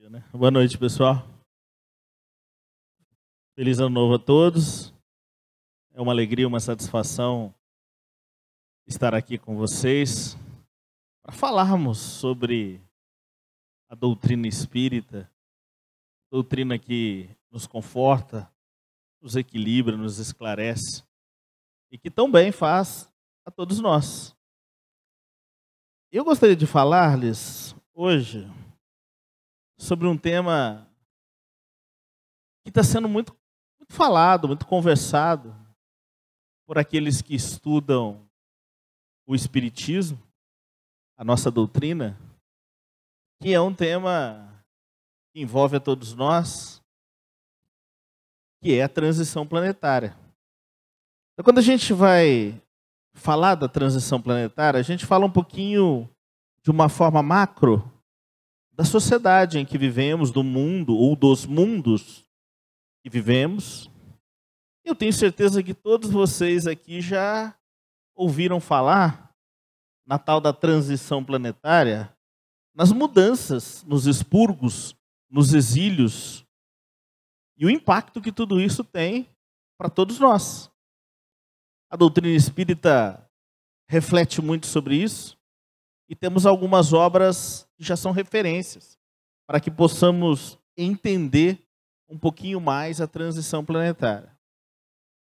Né? Boa noite, pessoal. Feliz ano novo a todos. É uma alegria, uma satisfação estar aqui com vocês para falarmos sobre a doutrina espírita, doutrina que nos conforta, nos equilibra, nos esclarece e que tão bem faz a todos nós. Eu gostaria de falar-lhes hoje sobre um tema que está sendo muito, muito falado, muito conversado por aqueles que estudam o Espiritismo, a nossa doutrina, que é um tema que envolve a todos nós, que é a transição planetária. Então, quando a gente vai falar da transição planetária, a gente fala um pouquinho de uma forma macro da sociedade em que vivemos, do mundo ou dos mundos que vivemos. Eu tenho certeza que todos vocês aqui já ouviram falar na tal da transição planetária, nas mudanças, nos expurgos, nos exílios e o impacto que tudo isso tem para todos nós. A doutrina espírita reflete muito sobre isso e temos algumas obras que já são referências para que possamos entender um pouquinho mais a transição planetária.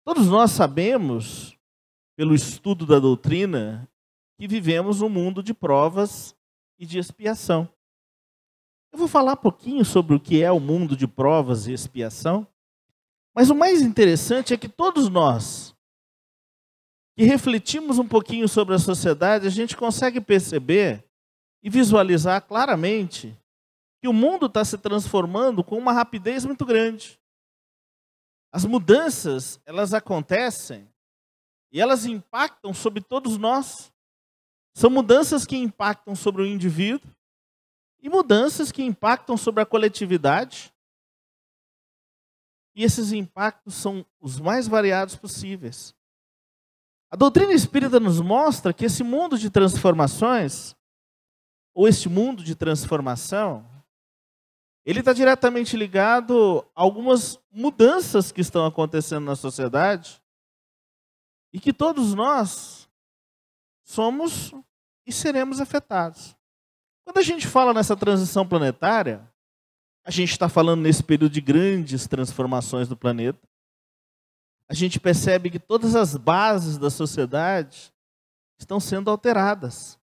Todos nós sabemos, pelo estudo da doutrina, que vivemos um mundo de provas e de expiação. Eu vou falar um pouquinho sobre o que é o mundo de provas e expiação, mas o mais interessante é que todos nós, e refletimos um pouquinho sobre a sociedade, a gente consegue perceber e visualizar claramente que o mundo está se transformando com uma rapidez muito grande. As mudanças, elas acontecem e elas impactam sobre todos nós. São mudanças que impactam sobre o indivíduo e mudanças que impactam sobre a coletividade. E esses impactos são os mais variados possíveis. A doutrina espírita nos mostra que esse mundo de transformações, ou esse mundo de transformação, ele está diretamente ligado a algumas mudanças que estão acontecendo na sociedade e que todos nós somos e seremos afetados. Quando a gente fala nessa transição planetária, a gente está falando nesse período de grandes transformações do planeta, a gente percebe que todas as bases da sociedade estão sendo alteradas.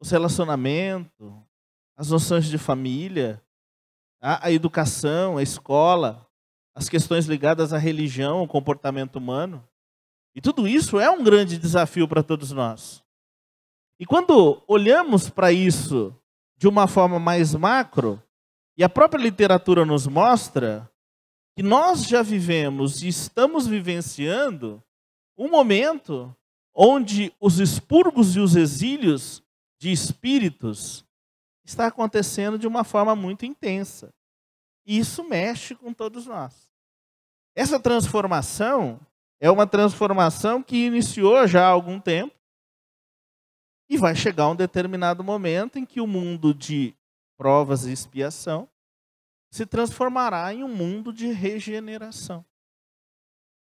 Os relacionamentos, as noções de família, a, educação, a escola, as questões ligadas à religião, ao comportamento humano. E tudo isso é um grande desafio para todos nós. E quando olhamos para isso de uma forma mais macro, e a própria literatura nos mostra, que nós já vivemos e estamos vivenciando um momento onde os expurgos e os exílios de espíritos está acontecendo de uma forma muito intensa. E isso mexe com todos nós. Essa transformação é uma transformação que iniciou já há algum tempo e vai chegar um determinado momento em que o mundo de provas e expiação se transformará em um mundo de regeneração.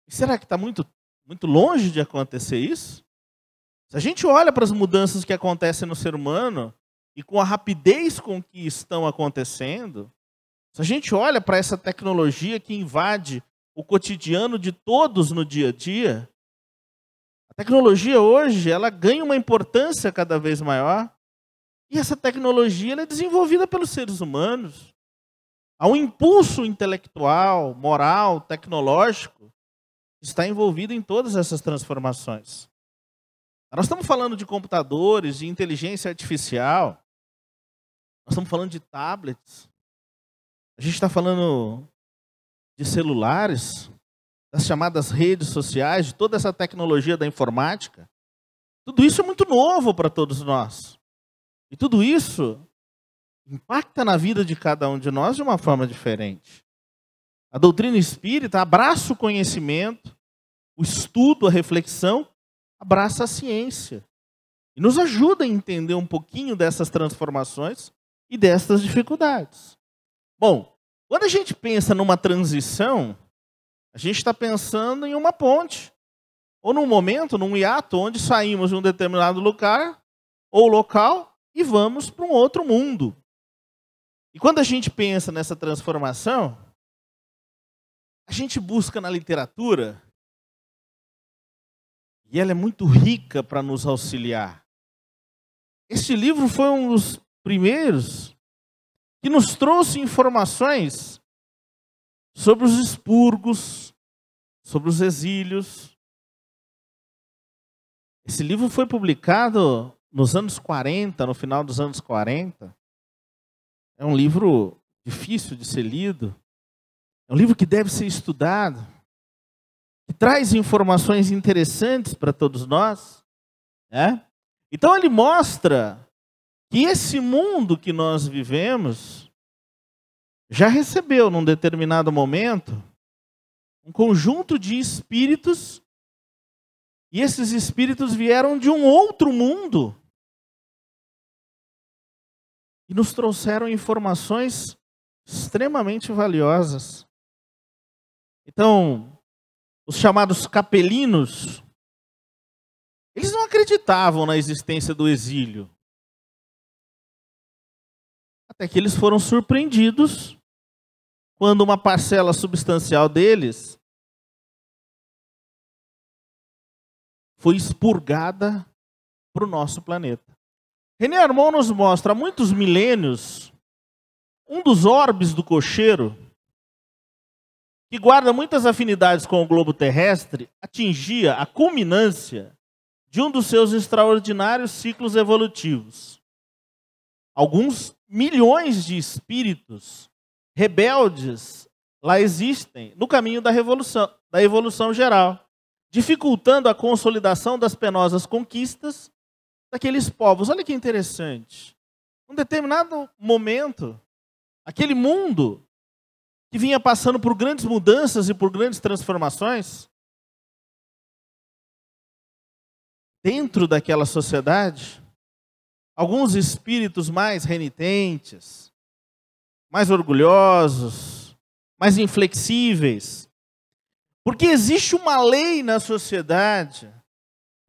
E será que está muito, muito longe de acontecer isso? Se a gente olha para as mudanças que acontecem no ser humano e com a rapidez com que estão acontecendo, se a gente olha para essa tecnologia que invade o cotidiano de todos no dia a dia, a tecnologia hoje ela ganha uma importância cada vez maior e essa tecnologia é desenvolvida pelos seres humanos. Há um impulso intelectual, moral, tecnológico que está envolvido em todas essas transformações. Nós estamos falando de computadores, de inteligência artificial, nós estamos falando de tablets, a gente está falando de celulares, das chamadas redes sociais, de toda essa tecnologia da informática. Tudo isso é muito novo para todos nós. E tudo isso impacta na vida de cada um de nós de uma forma diferente. A doutrina espírita abraça o conhecimento, o estudo, a reflexão, abraça a ciência. E nos ajuda a entender um pouquinho dessas transformações e dessas dificuldades. Bom, quando a gente pensa numa transição, a gente está pensando em uma ponte. Ou num momento, num hiato, onde saímos de um determinado lugar ou local e vamos para um outro mundo. E quando a gente pensa nessa transformação, a gente busca na literatura, e ela é muito rica para nos auxiliar. Este livro foi um dos primeiros que nos trouxe informações sobre os expurgos, sobre os exílios. Esse livro foi publicado nos anos 40, no final dos anos 40. É um livro difícil de ser lido. É um livro que deve ser estudado. Que traz informações interessantes para todos nós. Né? Então ele mostra que esse mundo que nós vivemos já recebeu, num determinado momento, um conjunto de espíritos, e esses espíritos vieram de um outro mundo e nos trouxeram informações extremamente valiosas. Então, os chamados capelinos, eles não acreditavam na existência do exílio. Até que eles foram surpreendidos quando uma parcela substancial deles foi expurgada para o nosso planeta. René Armon nos mostra há muitos milênios um dos orbes do cocheiro, que guarda muitas afinidades com o globo terrestre, atingia a culminância de um dos seus extraordinários ciclos evolutivos. Alguns milhões de espíritos rebeldes lá existem no caminho da revolução, da evolução geral, dificultando a consolidação das penosas conquistas daqueles povos. Olha que interessante. Um determinado momento, aquele mundo que vinha passando por grandes mudanças e por grandes transformações, dentro daquela sociedade, alguns espíritos mais renitentes, mais orgulhosos, mais inflexíveis, porque existe uma lei na sociedade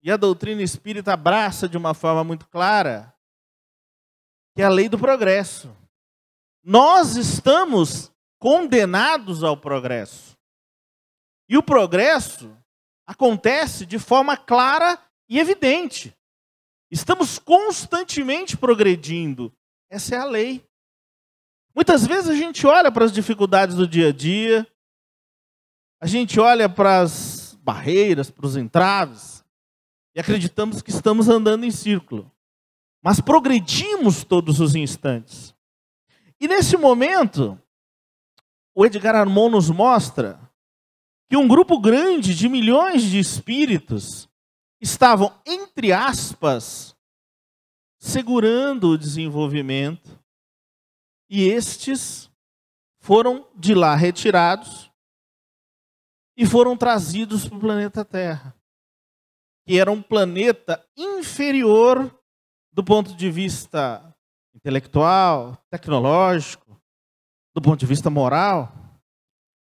e a doutrina espírita abraça de uma forma muito clara que é a lei do progresso. Nós estamos condenados ao progresso. E o progresso acontece de forma clara e evidente. Estamos constantemente progredindo. Essa é a lei. Muitas vezes a gente olha para as dificuldades do dia a dia, a gente olha para as barreiras, para os entraves, e acreditamos que estamos andando em círculo. Mas progredimos todos os instantes. E nesse momento, o Edgar Armon nos mostra que um grupo grande de milhões de espíritos estavam, entre aspas, segurando o desenvolvimento, e estes foram de lá retirados e foram trazidos para o planeta Terra que era um planeta inferior do ponto de vista intelectual, tecnológico, do ponto de vista moral.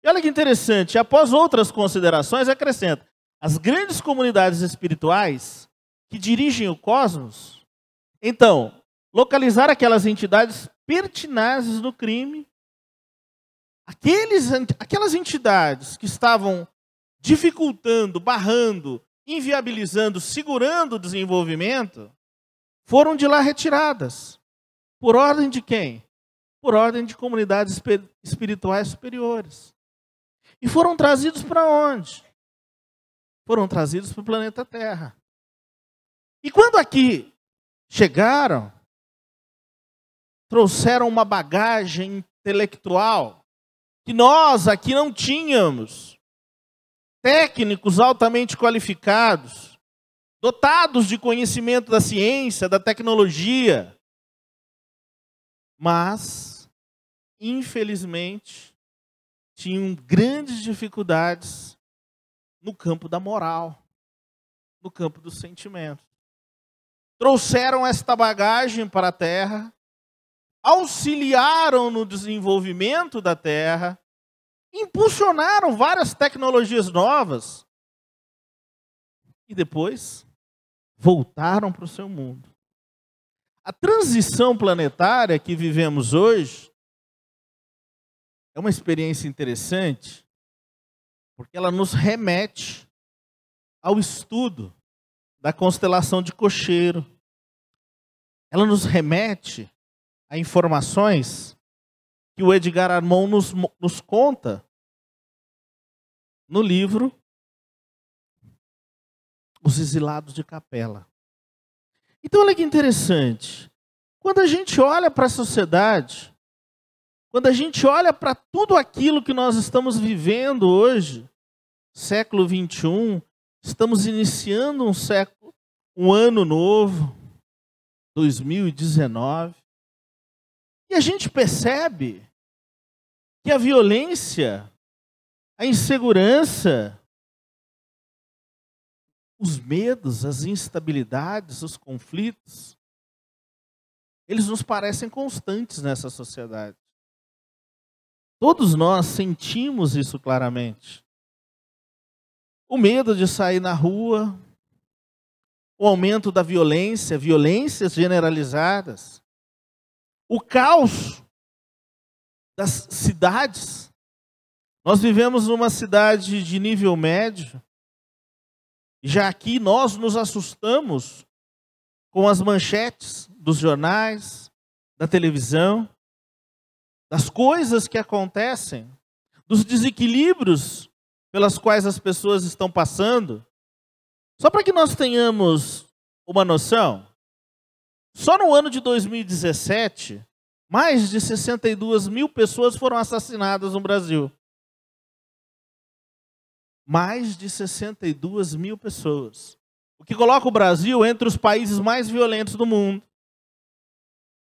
E olha que interessante, após outras considerações, acrescenta: as grandes comunidades espirituais que dirigem o cosmos, então, localizar aquelas entidades pertinazes do crime, aqueles, aquelas entidades que estavam dificultando, barrando inviabilizando, segurando o desenvolvimento, foram de lá retiradas. Por ordem de quem? Por ordem de comunidades espirituais superiores. E foram trazidos para onde? Foram trazidos para o planeta Terra. E quando aqui chegaram, trouxeram uma bagagem intelectual que nós aqui não tínhamos técnicos altamente qualificados, dotados de conhecimento da ciência, da tecnologia, mas, infelizmente, tinham grandes dificuldades no campo da moral, no campo dos sentimentos. Trouxeram esta bagagem para a terra, auxiliaram no desenvolvimento da terra, impulsionaram várias tecnologias novas e depois voltaram para o seu mundo. A transição planetária que vivemos hoje é uma experiência interessante porque ela nos remete ao estudo da constelação de Cocheiro. Ela nos remete a informações que o Edgar Armon nos, nos conta no livro Os Exilados de Capela. Então, olha que interessante. Quando a gente olha para a sociedade, quando a gente olha para tudo aquilo que nós estamos vivendo hoje, século 21, estamos iniciando um século, um ano novo, 2019. E a gente percebe que a violência, a insegurança, os medos, as instabilidades, os conflitos, eles nos parecem constantes nessa sociedade. Todos nós sentimos isso claramente. O medo de sair na rua, o aumento da violência, violências generalizadas, o caos das cidades. Nós vivemos numa cidade de nível médio, já aqui nós nos assustamos com as manchetes dos jornais, da televisão, das coisas que acontecem, dos desequilíbrios pelas quais as pessoas estão passando. Só para que nós tenhamos uma noção, só no ano de 2017, mais de 62 mil pessoas foram assassinadas no Brasil. Mais de 62 mil pessoas. O que coloca o Brasil entre os países mais violentos do mundo.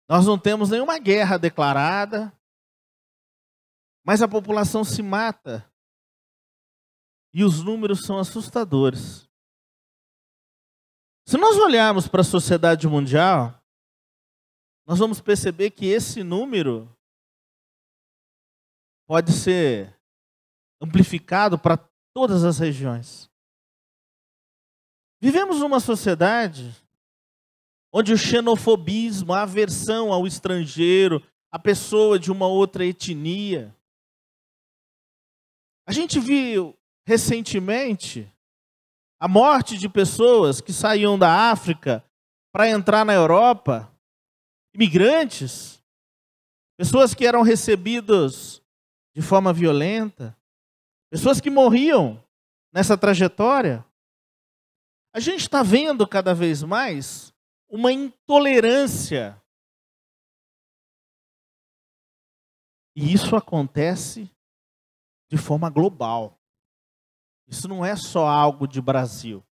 Nós não temos nenhuma guerra declarada, mas a população se mata. E os números são assustadores. Se nós olharmos para a sociedade mundial, nós vamos perceber que esse número pode ser amplificado para todas as regiões. Vivemos numa sociedade onde o xenofobismo, a aversão ao estrangeiro, a pessoa de uma outra etnia. A gente viu recentemente a morte de pessoas que saíam da África para entrar na Europa imigrantes, pessoas que eram recebidas de forma violenta, pessoas que morriam nessa trajetória. A gente está vendo cada vez mais uma intolerância. E isso acontece de forma global. Isso não é só algo de Brasil.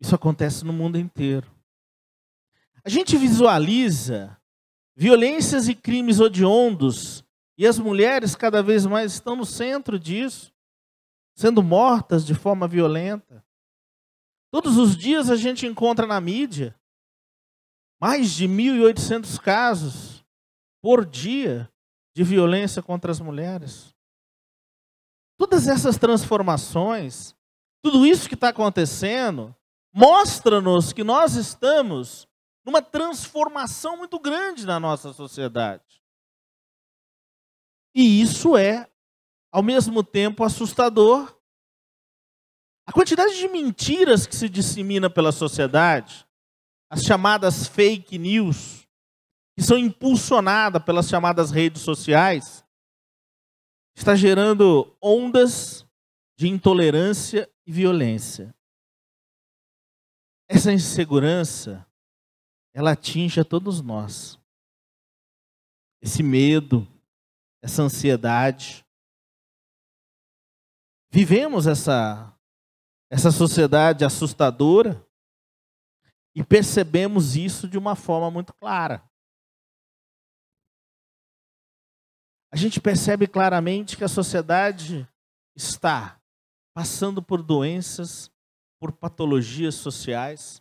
Isso acontece no mundo inteiro. A gente visualiza violências e crimes hediondos, e as mulheres cada vez mais estão no centro disso, sendo mortas de forma violenta. Todos os dias a gente encontra na mídia mais de 1.800 casos por dia de violência contra as mulheres. Todas essas transformações, tudo isso que está acontecendo, mostra-nos que nós estamos numa transformação muito grande na nossa sociedade. E isso é, ao mesmo tempo, assustador. A quantidade de mentiras que se dissemina pela sociedade, as chamadas fake news, que são impulsionadas pelas chamadas redes sociais, está gerando ondas de intolerância e violência. Essa insegurança ela atinge a todos nós. Esse medo, essa ansiedade. Vivemos essa essa sociedade assustadora e percebemos isso de uma forma muito clara. A gente percebe claramente que a sociedade está passando por doenças, por patologias sociais,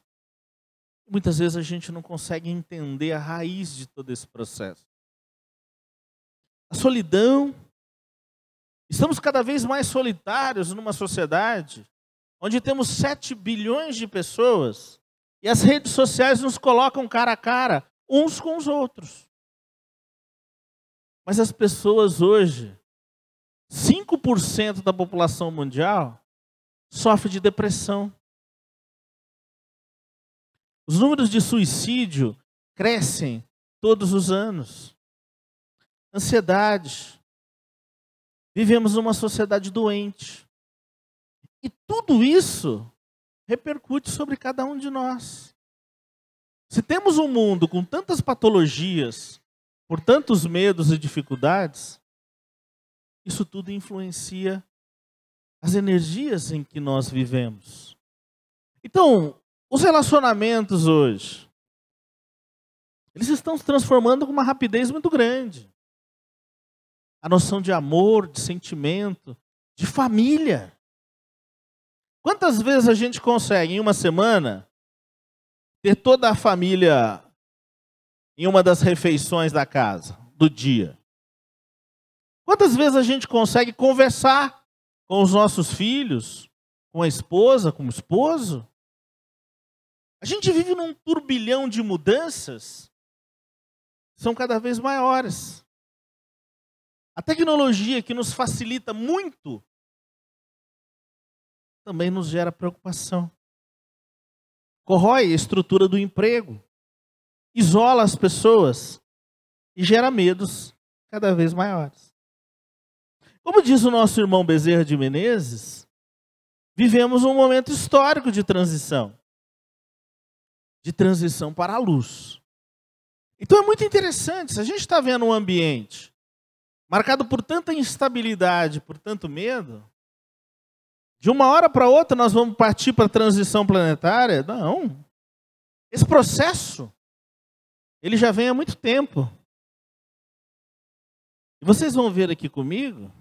Muitas vezes a gente não consegue entender a raiz de todo esse processo. A solidão. Estamos cada vez mais solitários numa sociedade onde temos 7 bilhões de pessoas e as redes sociais nos colocam cara a cara uns com os outros. Mas as pessoas hoje, 5% da população mundial, sofre de depressão. Os números de suicídio crescem todos os anos. Ansiedade. Vivemos numa sociedade doente. E tudo isso repercute sobre cada um de nós. Se temos um mundo com tantas patologias, por tantos medos e dificuldades, isso tudo influencia as energias em que nós vivemos. Então, os relacionamentos hoje, eles estão se transformando com uma rapidez muito grande. A noção de amor, de sentimento, de família. Quantas vezes a gente consegue, em uma semana, ter toda a família em uma das refeições da casa, do dia? Quantas vezes a gente consegue conversar com os nossos filhos, com a esposa, com o esposo? A gente vive num turbilhão de mudanças são cada vez maiores. A tecnologia que nos facilita muito também nos gera preocupação. Corrói a estrutura do emprego, isola as pessoas e gera medos cada vez maiores. Como diz o nosso irmão Bezerra de Menezes, vivemos um momento histórico de transição de transição para a luz. Então é muito interessante, se a gente está vendo um ambiente marcado por tanta instabilidade, por tanto medo, de uma hora para outra nós vamos partir para a transição planetária? Não. Esse processo, ele já vem há muito tempo. E vocês vão ver aqui comigo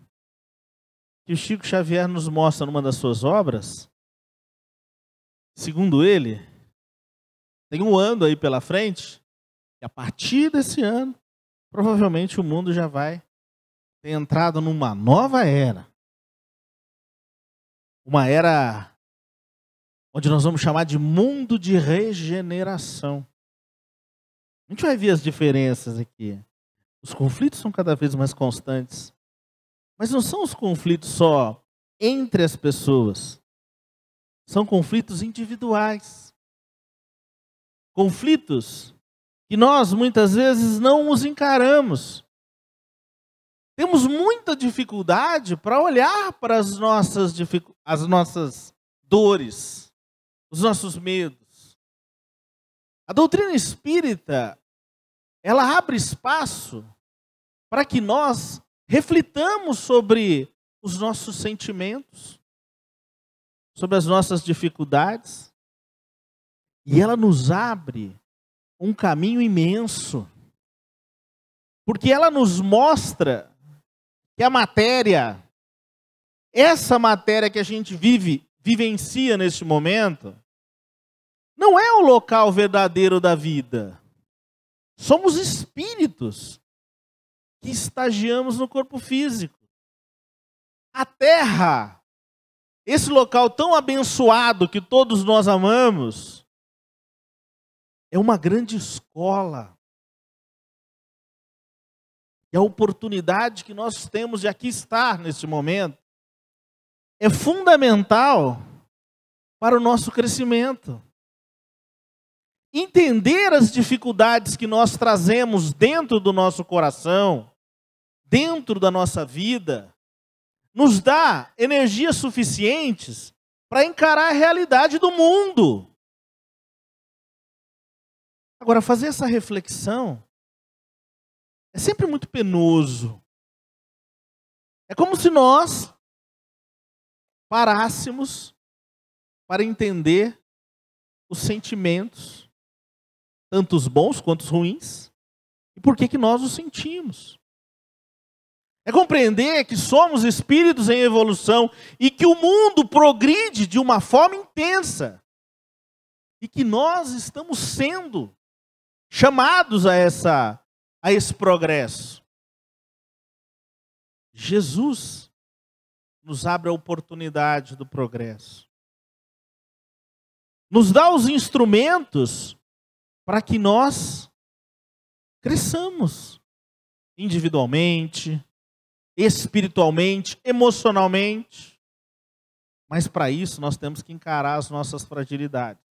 que o Chico Xavier nos mostra numa das suas obras, segundo ele, tem um ano aí pela frente, e a partir desse ano, provavelmente o mundo já vai ter entrado numa nova era. Uma era onde nós vamos chamar de mundo de regeneração. A gente vai ver as diferenças aqui. Os conflitos são cada vez mais constantes. Mas não são os conflitos só entre as pessoas. São conflitos individuais conflitos que nós muitas vezes não os encaramos. Temos muita dificuldade para olhar para as nossas, as nossas dores, os nossos medos. A doutrina espírita, ela abre espaço para que nós reflitamos sobre os nossos sentimentos, sobre as nossas dificuldades. E ela nos abre um caminho imenso. Porque ela nos mostra que a matéria, essa matéria que a gente vive, vivencia neste momento, não é o local verdadeiro da vida. Somos espíritos que estagiamos no corpo físico. A terra, esse local tão abençoado que todos nós amamos, é uma grande escola. E a oportunidade que nós temos de aqui estar neste momento é fundamental para o nosso crescimento. Entender as dificuldades que nós trazemos dentro do nosso coração, dentro da nossa vida, nos dá energias suficientes para encarar a realidade do mundo. Agora, fazer essa reflexão é sempre muito penoso. É como se nós parássemos para entender os sentimentos, tanto os bons quanto os ruins, e por que, que nós os sentimos. É compreender que somos espíritos em evolução e que o mundo progride de uma forma intensa. E que nós estamos sendo chamados a essa a esse progresso. Jesus nos abre a oportunidade do progresso. Nos dá os instrumentos para que nós cresçamos individualmente, espiritualmente, emocionalmente. Mas para isso nós temos que encarar as nossas fragilidades.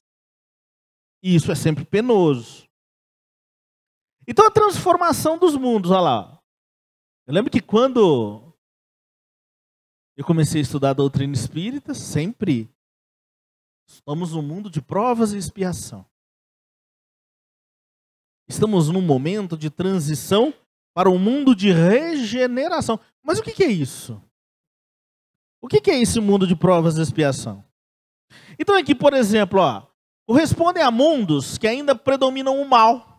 E isso é sempre penoso. Então a transformação dos mundos, olha lá. Eu lembro que quando eu comecei a estudar a doutrina espírita, sempre estamos num mundo de provas e expiação. Estamos num momento de transição para um mundo de regeneração. Mas o que é isso? O que é esse mundo de provas e expiação? Então aqui, é por exemplo, ó, correspondem a mundos que ainda predominam o mal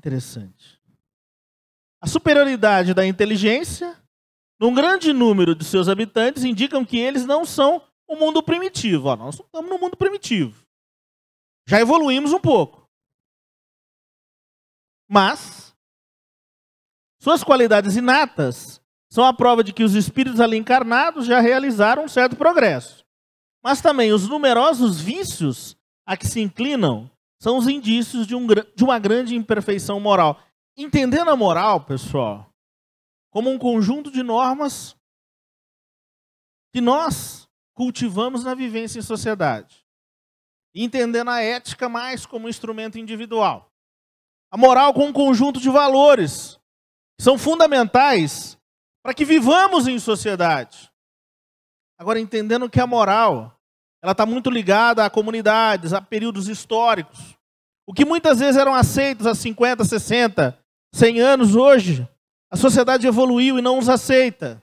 Interessante. A superioridade da inteligência num grande número de seus habitantes indicam que eles não são o mundo primitivo. Ó, nós estamos no mundo primitivo. Já evoluímos um pouco. Mas suas qualidades inatas são a prova de que os espíritos ali encarnados já realizaram um certo progresso. Mas também os numerosos vícios a que se inclinam são os indícios de, um, de uma grande imperfeição moral. Entendendo a moral, pessoal, como um conjunto de normas que nós cultivamos na vivência em sociedade. Entendendo a ética mais como um instrumento individual. A moral como um conjunto de valores que são fundamentais para que vivamos em sociedade. Agora, entendendo que a moral ela está muito ligada a comunidades, a períodos históricos. O que muitas vezes eram aceitos há 50, 60, 100 anos, hoje, a sociedade evoluiu e não os aceita.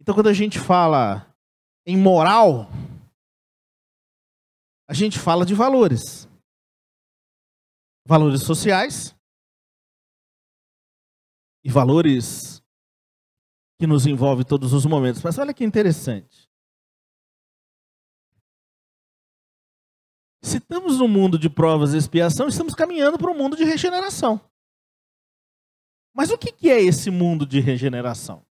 Então, quando a gente fala em moral, a gente fala de valores. Valores sociais e valores que nos envolvem todos os momentos. Mas olha que interessante. Se estamos no mundo de provas e expiação, estamos caminhando para um mundo de regeneração. Mas o que é esse mundo de regeneração?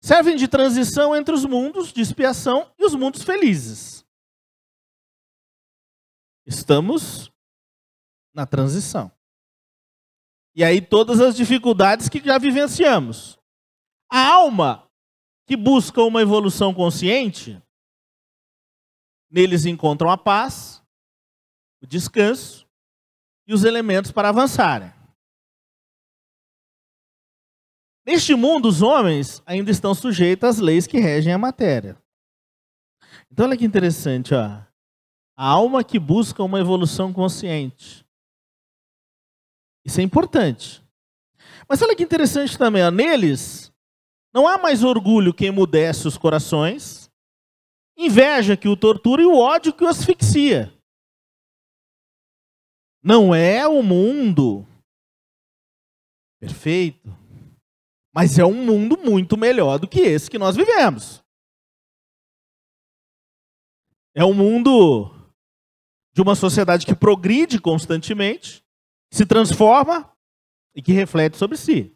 Servem de transição entre os mundos de expiação e os mundos felizes. Estamos na transição. E aí todas as dificuldades que já vivenciamos. A alma que busca uma evolução consciente, Neles encontram a paz, o descanso e os elementos para avançarem. Neste mundo, os homens ainda estão sujeitos às leis que regem a matéria. Então, olha que interessante, ó. A alma que busca uma evolução consciente. Isso é importante. Mas olha que interessante também, ó. neles não há mais orgulho que emudece os corações, Inveja que o tortura e o ódio que o asfixia. Não é o mundo perfeito, mas é um mundo muito melhor do que esse que nós vivemos. É um mundo de uma sociedade que progride constantemente, se transforma e que reflete sobre si.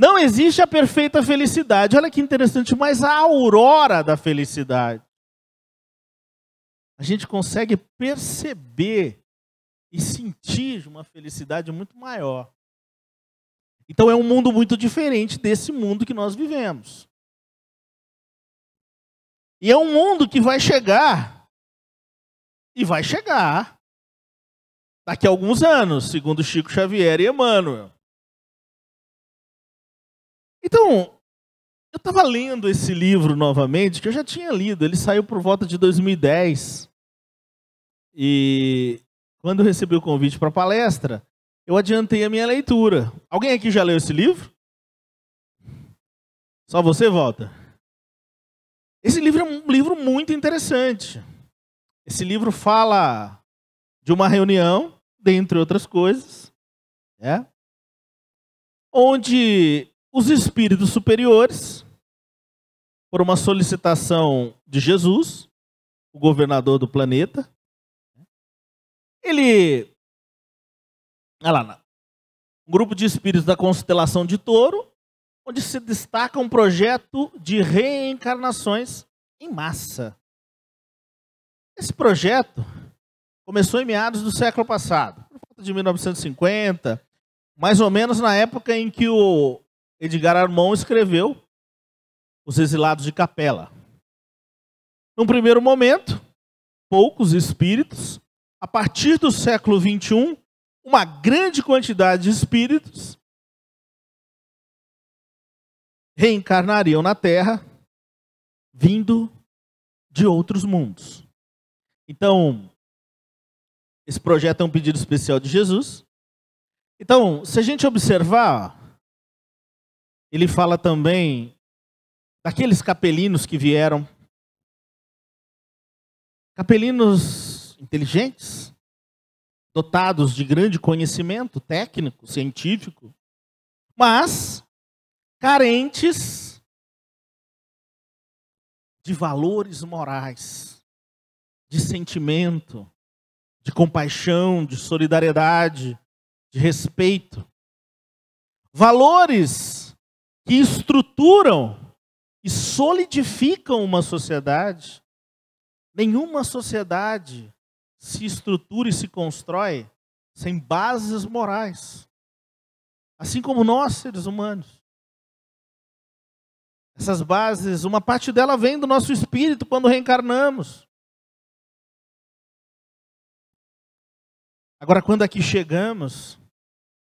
Não existe a perfeita felicidade. Olha que interessante, mas a aurora da felicidade. A gente consegue perceber e sentir uma felicidade muito maior. Então é um mundo muito diferente desse mundo que nós vivemos. E é um mundo que vai chegar e vai chegar daqui a alguns anos, segundo Chico Xavier e Emmanuel. Então, eu estava lendo esse livro novamente, que eu já tinha lido, ele saiu por volta de 2010. E quando eu recebi o convite para a palestra, eu adiantei a minha leitura. Alguém aqui já leu esse livro? Só você volta. Esse livro é um livro muito interessante. Esse livro fala de uma reunião, dentre outras coisas, é, onde os espíritos superiores, por uma solicitação de Jesus, o governador do planeta, ele. Olha lá, um grupo de espíritos da constelação de Touro, onde se destaca um projeto de reencarnações em massa. Esse projeto começou em meados do século passado, por volta de 1950, mais ou menos na época em que o Edgar Armon escreveu Os Exilados de Capela. Num primeiro momento, poucos espíritos, a partir do século XXI, uma grande quantidade de espíritos reencarnariam na Terra, vindo de outros mundos. Então, esse projeto é um pedido especial de Jesus. Então, se a gente observar, ele fala também daqueles capelinos que vieram. Capelinos inteligentes, dotados de grande conhecimento técnico, científico, mas carentes de valores morais, de sentimento, de compaixão, de solidariedade, de respeito. Valores que estruturam e solidificam uma sociedade. Nenhuma sociedade se estrutura e se constrói sem bases morais. Assim como nós, seres humanos. Essas bases, uma parte dela vem do nosso espírito quando reencarnamos. Agora, quando aqui chegamos,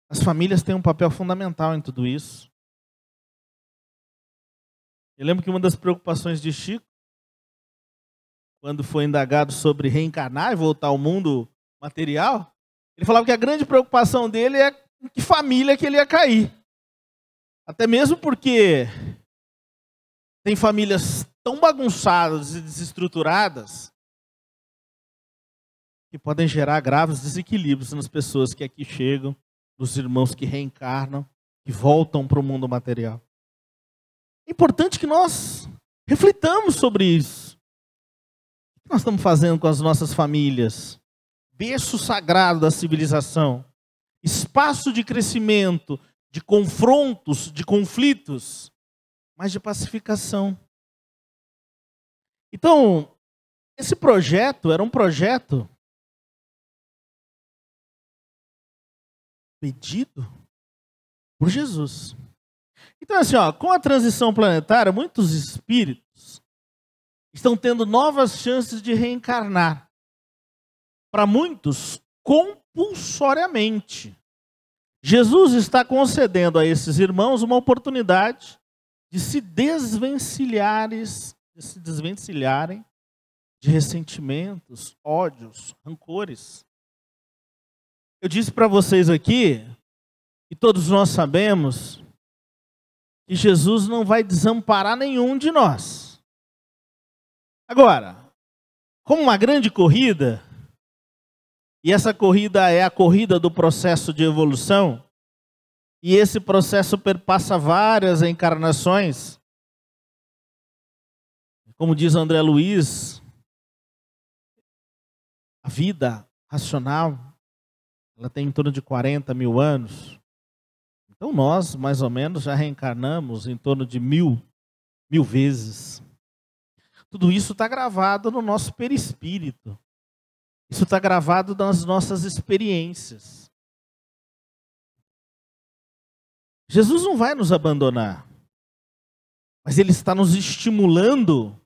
as famílias têm um papel fundamental em tudo isso. Eu lembro que uma das preocupações de Chico, quando foi indagado sobre reencarnar e voltar ao mundo material, ele falava que a grande preocupação dele é em que família que ele ia cair. Até mesmo porque tem famílias tão bagunçadas e desestruturadas que podem gerar graves desequilíbrios nas pessoas que aqui chegam, nos irmãos que reencarnam, que voltam para o mundo material importante que nós reflitamos sobre isso. O que nós estamos fazendo com as nossas famílias? Berço sagrado da civilização, espaço de crescimento, de confrontos, de conflitos, mas de pacificação. Então, esse projeto era um projeto pedido por Jesus. Então, assim, ó, com a transição planetária, muitos espíritos estão tendo novas chances de reencarnar. Para muitos, compulsoriamente. Jesus está concedendo a esses irmãos uma oportunidade de se desvencilhares, de se desvencilharem de ressentimentos, ódios, rancores. Eu disse para vocês aqui, e todos nós sabemos, que Jesus não vai desamparar nenhum de nós. Agora, como uma grande corrida, e essa corrida é a corrida do processo de evolução, e esse processo perpassa várias encarnações. Como diz André Luiz, a vida racional, ela tem em torno de 40 mil anos. Então nós, mais ou menos, já reencarnamos em torno de mil, mil vezes. Tudo isso está gravado no nosso perispírito. Isso está gravado nas nossas experiências. Jesus não vai nos abandonar, mas Ele está nos estimulando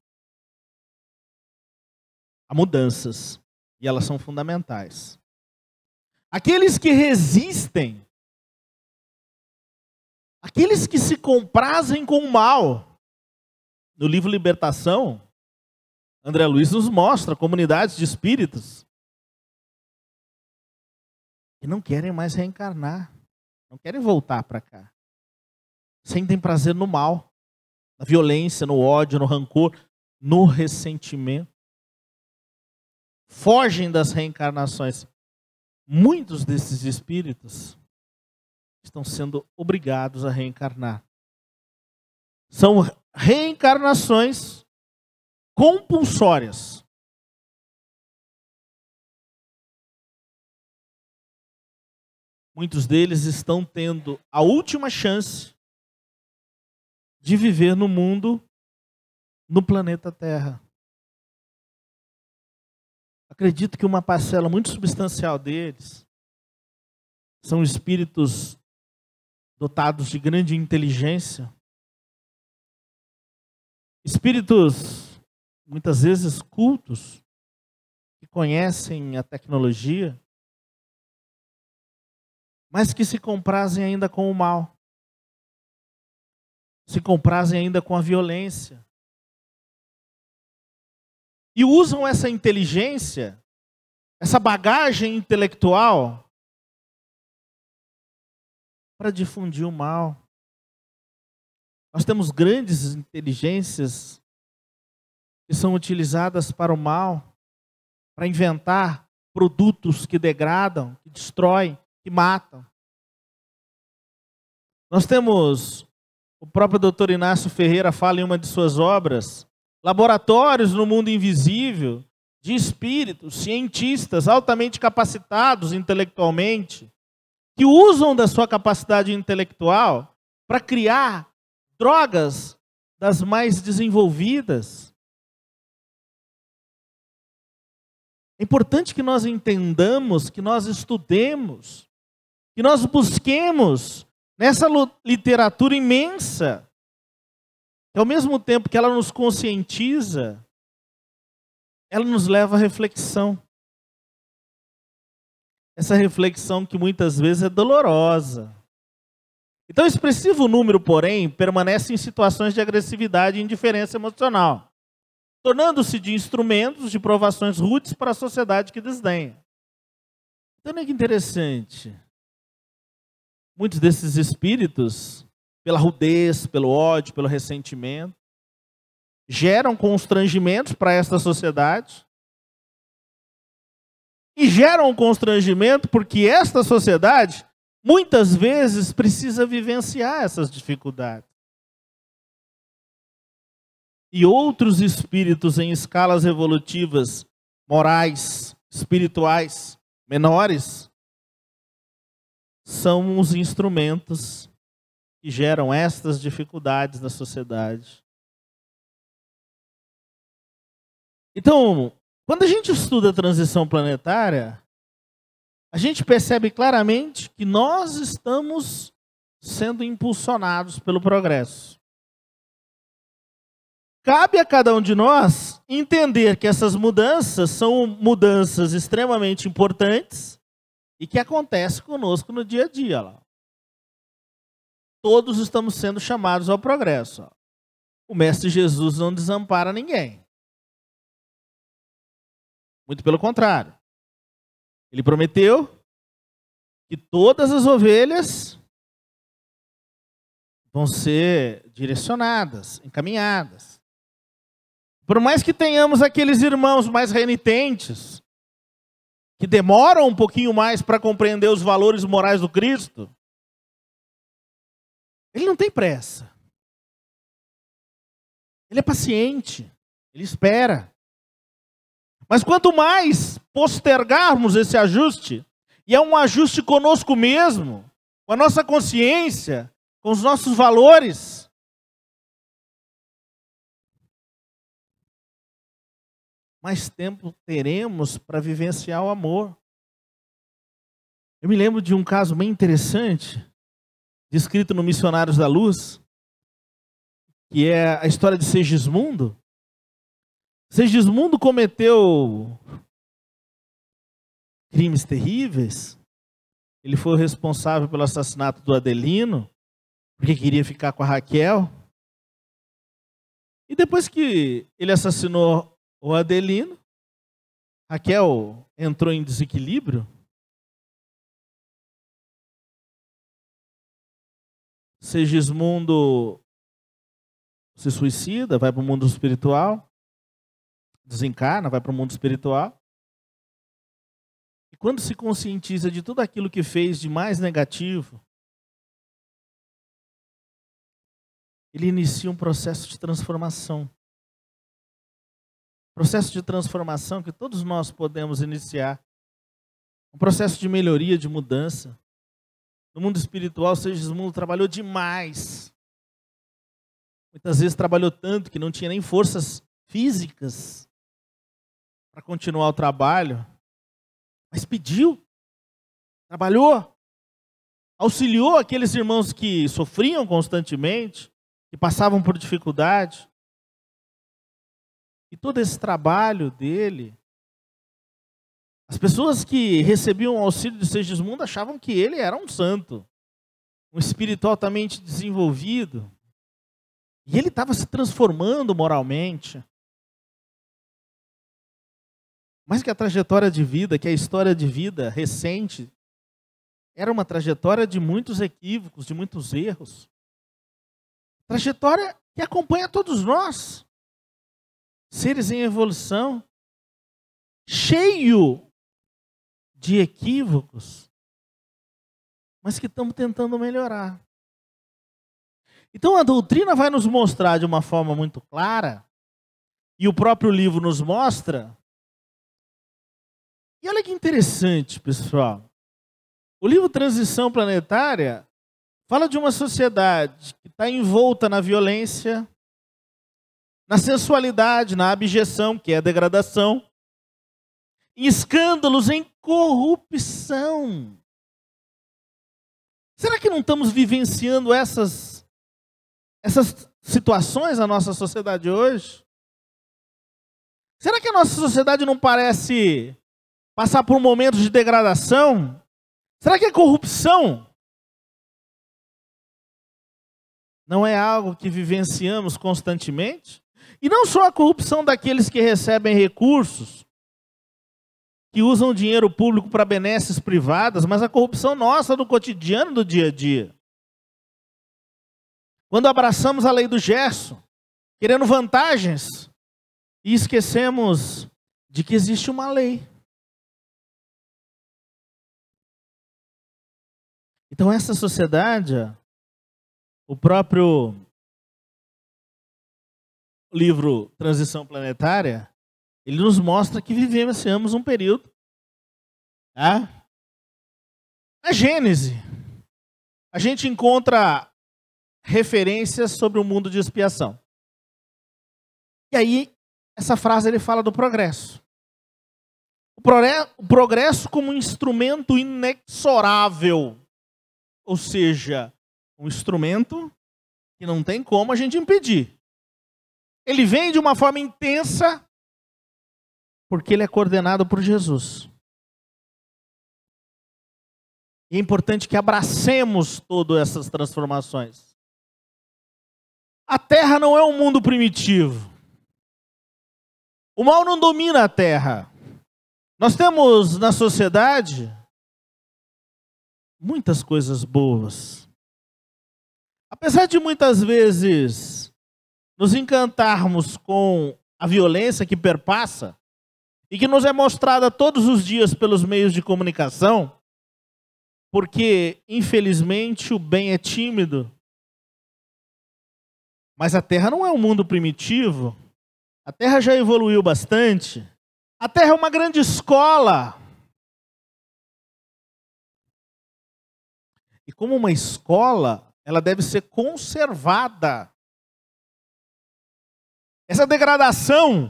a mudanças, e elas são fundamentais. Aqueles que resistem Aqueles que se comprazem com o mal. No livro Libertação, André Luiz nos mostra comunidades de espíritos que não querem mais reencarnar, não querem voltar para cá. Sentem prazer no mal, na violência, no ódio, no rancor, no ressentimento. Fogem das reencarnações. Muitos desses espíritos estão sendo obrigados a reencarnar. São reencarnações compulsórias. Muitos deles estão tendo a última chance de viver no mundo, no planeta Terra. Acredito que uma parcela muito substancial deles são espíritos dotados de grande inteligência, espíritos muitas vezes cultos que conhecem a tecnologia, mas que se comprazem ainda com o mal, se comprazem ainda com a violência. E usam essa inteligência, essa bagagem intelectual, para difundir o mal. Nós temos grandes inteligências que são utilizadas para o mal, para inventar produtos que degradam, que destroem, que matam. Nós temos, o próprio doutor Inácio Ferreira fala em uma de suas obras, laboratórios no mundo invisível de espíritos, cientistas altamente capacitados intelectualmente, que usam da sua capacidade intelectual para criar drogas das mais desenvolvidas. É importante que nós entendamos, que nós estudemos, que nós busquemos nessa literatura imensa, que ao mesmo tempo que ela nos conscientiza, ela nos leva à reflexão essa reflexão que muitas vezes é dolorosa. Então, expressivo número, porém, permanece em situações de agressividade e indiferença emocional, tornando-se de instrumentos de provações rudes para a sociedade que desdenha. Então, olha é que interessante. Muitos desses espíritos, pela rudez, pelo ódio, pelo ressentimento, geram constrangimentos para esta sociedade, e geram um constrangimento porque esta sociedade muitas vezes precisa vivenciar essas dificuldades. E outros espíritos em escalas evolutivas, morais, espirituais, menores, são os instrumentos que geram estas dificuldades na sociedade. Então, quando a gente estuda a transição planetária, a gente percebe claramente que nós estamos sendo impulsionados pelo progresso. Cabe a cada um de nós entender que essas mudanças são mudanças extremamente importantes e que acontecem conosco no dia a dia. Lá. Todos estamos sendo chamados ao progresso. Ó. O Mestre Jesus não desampara ninguém. Muito pelo contrário. Ele prometeu que todas as ovelhas vão ser direcionadas, encaminhadas. Por mais que tenhamos aqueles irmãos mais renitentes, que demoram um pouquinho mais para compreender os valores morais do Cristo, ele não tem pressa. Ele é paciente, ele espera. Mas quanto mais postergarmos esse ajuste, e é um ajuste conosco mesmo, com a nossa consciência, com os nossos valores, mais tempo teremos para vivenciar o amor. Eu me lembro de um caso bem interessante, descrito no Missionários da Luz, que é a história de Segismundo, Segismundo cometeu crimes terríveis. Ele foi o responsável pelo assassinato do Adelino, porque queria ficar com a Raquel. E depois que ele assassinou o Adelino, Raquel entrou em desequilíbrio. Segismundo se suicida, vai para o mundo espiritual desencarna, vai para o mundo espiritual. E quando se conscientiza de tudo aquilo que fez de mais negativo, ele inicia um processo de transformação. Processo de transformação que todos nós podemos iniciar. Um processo de melhoria, de mudança. No mundo espiritual, Segismundo trabalhou demais. Muitas vezes trabalhou tanto que não tinha nem forças físicas para continuar o trabalho, mas pediu, trabalhou, auxiliou aqueles irmãos que sofriam constantemente, que passavam por dificuldade. E todo esse trabalho dele, as pessoas que recebiam o auxílio de Segismundo achavam que ele era um santo, um espírito altamente desenvolvido. E ele estava se transformando moralmente. Mas que a trajetória de vida, que a história de vida recente, era uma trajetória de muitos equívocos, de muitos erros. Trajetória que acompanha todos nós, seres em evolução, cheio de equívocos, mas que estamos tentando melhorar. Então a doutrina vai nos mostrar de uma forma muito clara, e o próprio livro nos mostra e olha que interessante, pessoal. O livro Transição Planetária fala de uma sociedade que está envolta na violência, na sensualidade, na abjeção, que é a degradação, em escândalos, em corrupção. Será que não estamos vivenciando essas, essas situações na nossa sociedade hoje? Será que a nossa sociedade não parece passar por momentos de degradação? Será que a é corrupção não é algo que vivenciamos constantemente? E não só a corrupção daqueles que recebem recursos, que usam dinheiro público para benesses privadas, mas a corrupção nossa do cotidiano do dia a dia. Quando abraçamos a lei do gesso, querendo vantagens, e esquecemos de que existe uma lei Então, essa sociedade, o próprio livro Transição Planetária, ele nos mostra que vivemos um período tá? na Gênese. A gente encontra referências sobre o mundo de expiação. E aí, essa frase ele fala do progresso. O progresso como um instrumento inexorável ou seja, um instrumento que não tem como a gente impedir. Ele vem de uma forma intensa, porque ele é coordenado por Jesus. E é importante que abracemos todas essas transformações. A terra não é um mundo primitivo. O mal não domina a terra. Nós temos na sociedade muitas coisas boas. Apesar de muitas vezes nos encantarmos com a violência que perpassa e que nos é mostrada todos os dias pelos meios de comunicação, porque, infelizmente, o bem é tímido. Mas a Terra não é um mundo primitivo. A Terra já evoluiu bastante. A Terra é uma grande escola E como uma escola, ela deve ser conservada. Essa degradação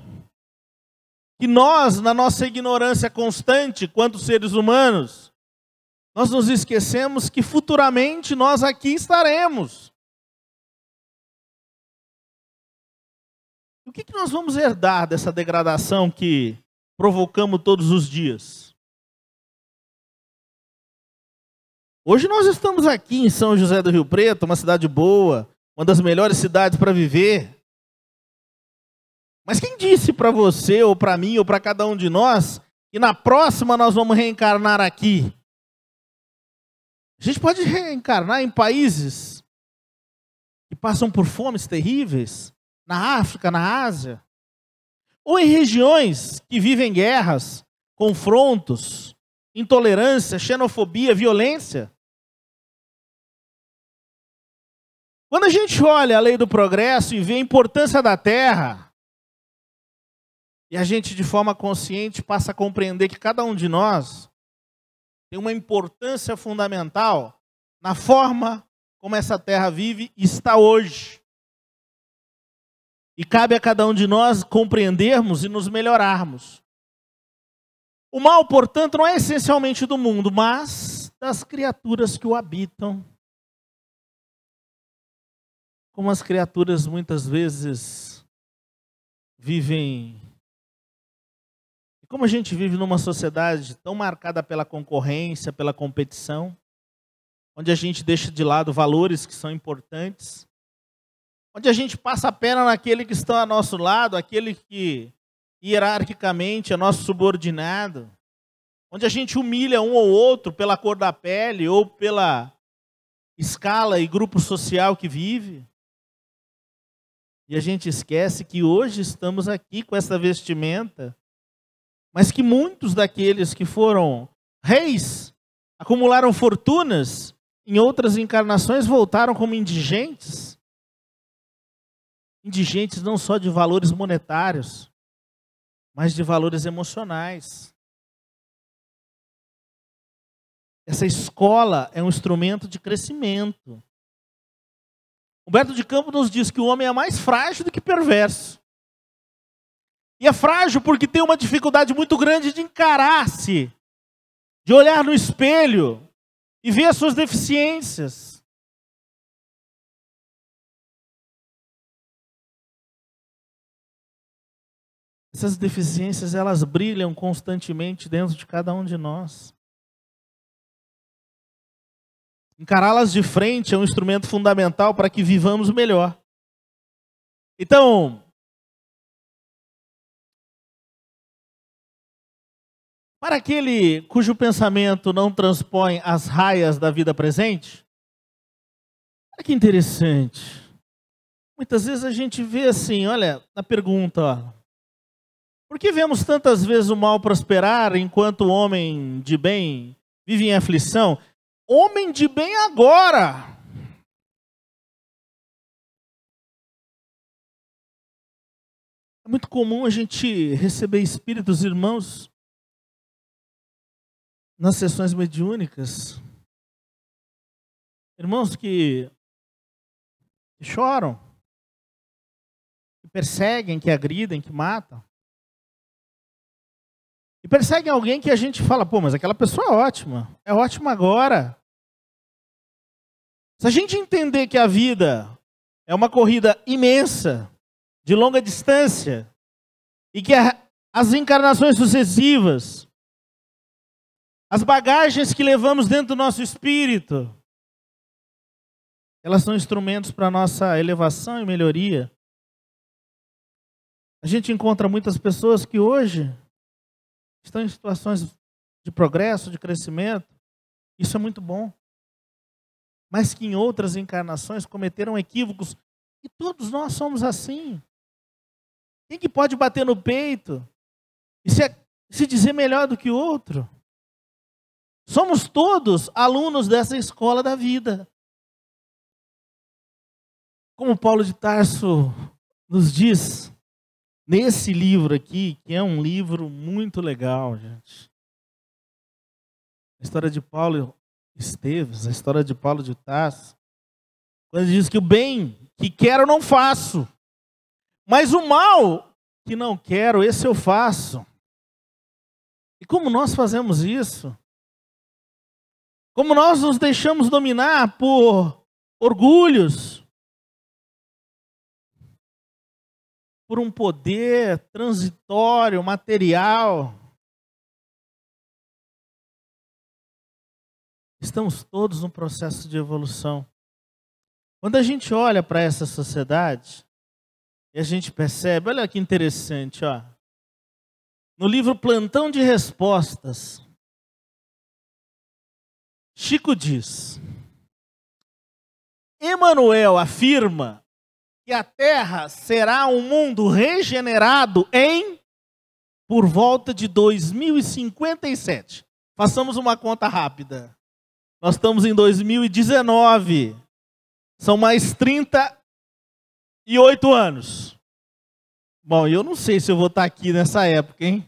que nós, na nossa ignorância constante, quanto seres humanos, nós nos esquecemos que futuramente nós aqui estaremos. O que, que nós vamos herdar dessa degradação que provocamos todos os dias? Hoje nós estamos aqui em São José do Rio Preto, uma cidade boa, uma das melhores cidades para viver. Mas quem disse para você, ou para mim, ou para cada um de nós, que na próxima nós vamos reencarnar aqui? A gente pode reencarnar em países que passam por fomes terríveis, na África, na Ásia, ou em regiões que vivem guerras, confrontos, intolerância, xenofobia, violência. Quando a gente olha a lei do progresso e vê a importância da terra, e a gente de forma consciente passa a compreender que cada um de nós tem uma importância fundamental na forma como essa terra vive e está hoje. E cabe a cada um de nós compreendermos e nos melhorarmos. O mal, portanto, não é essencialmente do mundo, mas das criaturas que o habitam como as criaturas muitas vezes vivem. E como a gente vive numa sociedade tão marcada pela concorrência, pela competição, onde a gente deixa de lado valores que são importantes, onde a gente passa a pena naquele que está ao nosso lado, aquele que hierarquicamente é nosso subordinado, onde a gente humilha um ou outro pela cor da pele ou pela escala e grupo social que vive. E a gente esquece que hoje estamos aqui com essa vestimenta, mas que muitos daqueles que foram reis, acumularam fortunas, em outras encarnações voltaram como indigentes. Indigentes não só de valores monetários, mas de valores emocionais. Essa escola é um instrumento de crescimento. Humberto de Campos nos diz que o homem é mais frágil do que perverso. E é frágil porque tem uma dificuldade muito grande de encarar-se, de olhar no espelho e ver as suas deficiências. Essas deficiências, elas brilham constantemente dentro de cada um de nós. Encará-las de frente é um instrumento fundamental para que vivamos melhor. Então, para aquele cujo pensamento não transpõe as raias da vida presente, olha que interessante. Muitas vezes a gente vê assim, olha, na pergunta, ó, por que vemos tantas vezes o mal prosperar enquanto o homem de bem vive em aflição? homem de bem agora. É muito comum a gente receber espíritos irmãos nas sessões mediúnicas. Irmãos que choram, que perseguem, que agridem, que matam. E perseguem alguém que a gente fala, pô, mas aquela pessoa é ótima. É ótima agora. Se a gente entender que a vida é uma corrida imensa, de longa distância, e que a, as encarnações sucessivas, as bagagens que levamos dentro do nosso espírito, elas são instrumentos para a nossa elevação e melhoria. A gente encontra muitas pessoas que hoje estão em situações de progresso, de crescimento. Isso é muito bom mas que em outras encarnações cometeram equívocos. E todos nós somos assim. Quem que pode bater no peito e se, se dizer melhor do que outro? Somos todos alunos dessa escola da vida. Como Paulo de Tarso nos diz nesse livro aqui, que é um livro muito legal, gente. A história de Paulo Esteves, a história de Paulo de Tarso, quando ele diz que o bem que quero não faço, mas o mal que não quero, esse eu faço. E como nós fazemos isso? Como nós nos deixamos dominar por orgulhos, por um poder transitório, material, Estamos todos num processo de evolução. Quando a gente olha para essa sociedade e a gente percebe, olha que interessante, ó. No livro Plantão de Respostas, Chico diz: Emmanuel afirma que a Terra será um mundo regenerado em por volta de 2057. Façamos uma conta rápida. Nós estamos em 2019. São mais 38 anos. Bom, eu não sei se eu vou estar tá aqui nessa época, hein?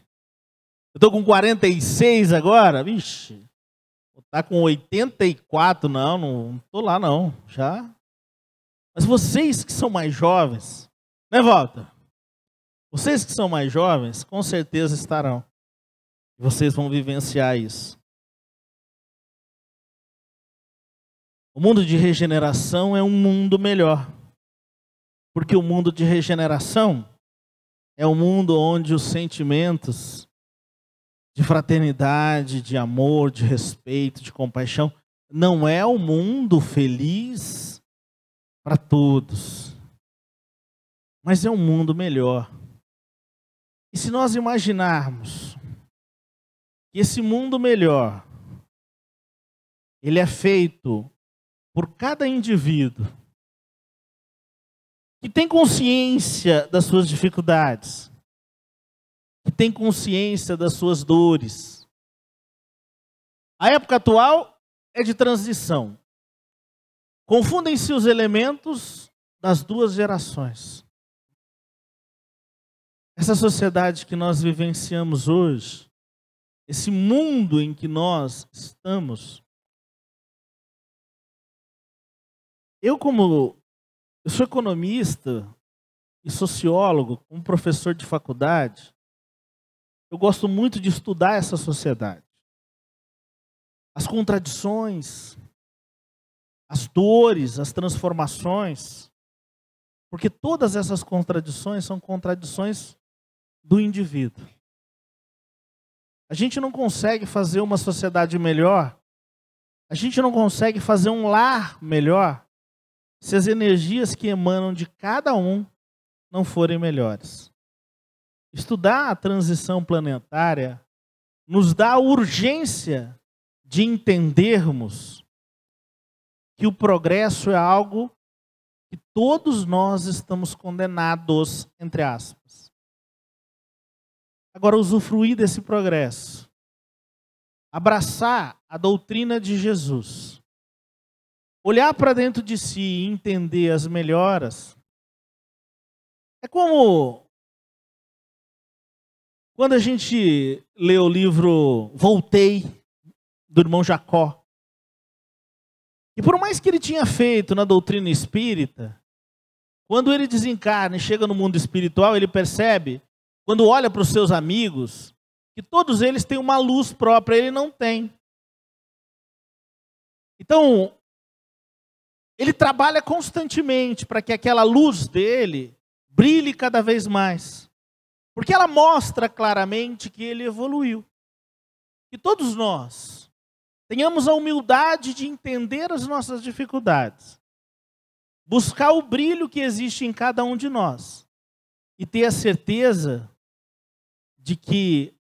Eu tô com 46 agora? Vixe. Vou estar tá com 84, não, não, não tô lá não, já. Mas vocês que são mais jovens, né, Volta? Vocês que são mais jovens, com certeza estarão. Vocês vão vivenciar isso. O mundo de regeneração é um mundo melhor. Porque o mundo de regeneração é um mundo onde os sentimentos de fraternidade, de amor, de respeito, de compaixão, não é o um mundo feliz para todos, mas é um mundo melhor. E se nós imaginarmos que esse mundo melhor ele é feito por cada indivíduo que tem consciência das suas dificuldades, que tem consciência das suas dores. A época atual é de transição. Confundem-se os elementos das duas gerações. Essa sociedade que nós vivenciamos hoje, esse mundo em que nós estamos, Eu, como eu sou economista e sociólogo, como professor de faculdade, eu gosto muito de estudar essa sociedade. As contradições, as dores, as transformações, porque todas essas contradições são contradições do indivíduo. A gente não consegue fazer uma sociedade melhor, a gente não consegue fazer um lar melhor se as energias que emanam de cada um não forem melhores. Estudar a transição planetária nos dá a urgência de entendermos que o progresso é algo que todos nós estamos condenados, entre aspas. Agora, usufruir desse progresso, abraçar a doutrina de Jesus Olhar para dentro de si e entender as melhoras é como quando a gente lê o livro Voltei, do irmão Jacó. E por mais que ele tinha feito na doutrina espírita, quando ele desencarna e chega no mundo espiritual, ele percebe, quando olha para os seus amigos, que todos eles têm uma luz própria, ele não tem. Então, ele trabalha constantemente para que aquela luz dele brilhe cada vez mais. Porque ela mostra claramente que ele evoluiu. Que todos nós tenhamos a humildade de entender as nossas dificuldades, buscar o brilho que existe em cada um de nós e ter a certeza de que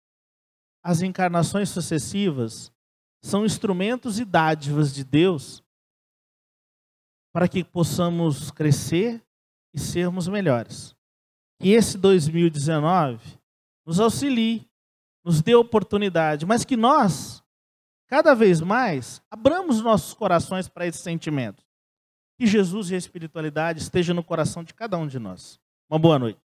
as encarnações sucessivas são instrumentos e dádivas de Deus para que possamos crescer e sermos melhores. Que esse 2019 nos auxilie, nos dê oportunidade, mas que nós, cada vez mais, abramos nossos corações para esse sentimento. Que Jesus e a espiritualidade estejam no coração de cada um de nós. Uma boa noite.